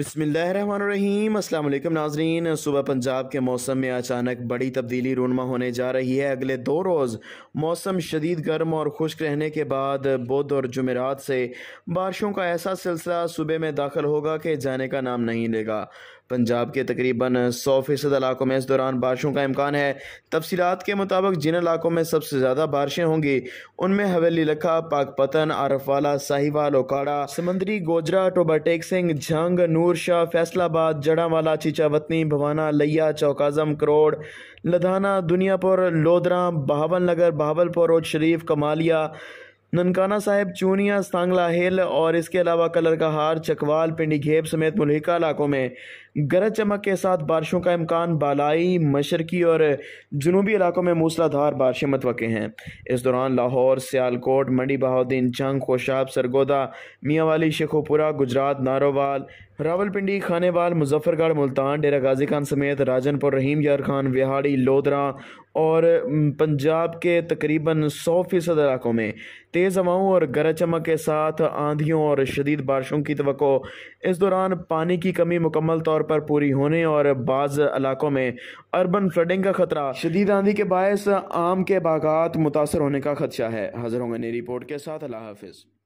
बसमीम अल्लाम नाजरीन सुबह पंजाब के मौसम में अचानक बड़ी तब्दीली रूनमा होने जा रही है अगले दो रोज़ मौसम शदीद गर्म और खुश्क रहने के बाद बुध और जुमेरात से बारिशों का ऐसा सिलसिला सुबह में दाखिल होगा कि जाने का नाम नहीं लेगा पंजाब के तकरीबन सौ फ़ीसद इलाकों में इस दौरान बारिशों का इम्कान है तफसीत के मुताबिक जिन इलाकों में सबसे ज़्यादा बारिशें होंगी उनमें हवेली लखा पाकपतन आरफवाला साहिवाल ओकाड़ा समंदरी गोजरा टोबाटेक सिंह झंग नूर नूरशाह फैसलाबाद जड़ावाला चीचावतनी भवाना लिया चौकाज़म करोड़ लधाना दुनियापुर लोदरा बहावल नगर बहावलपुर रोड शरीफ कमालिया ननकाना साहिब चूनिया सांगला हिल और इसके अलावा कलर का हार चकवाल पिंडी घेप समेत मुलहिका इलाकों में गरज चमक के साथ बारिशों का इम्कान बालाई मशरकी और जनूबी इलाकों में मूसलाधार बारिशें मतवक़ हैं इस दौरान लाहौर सियालकोट मंडी बहाउद्दीन जंग खोशाब सरगोदा मियाँवाली शेखोपुरा गुजरात नारोवाल रावलपिंडी खानेवाल मुजफ्फरगढ़ मुल्तान डेरा गाजी खान समेत राजनपुर रहीम यार खान विहाड़ी लोधरा और पंजाब के तकरीबन 100 फ़ीसद इलाकों में तेज़ हवाओं और गरज चमक के साथ आंधियों और शदीद बारिशों की तो इस दौरान पानी की कमी मुकम्मल तौर पर पूरी होने और बाज़ इलाकों में अर्बन फ्लडिंग का खतरा शदीद आंधी के बायस आम के बागात मुतासर होने का खदशा है हाजिर होंगे नई रिपोर्ट के साथ अल्लाह हाफिज़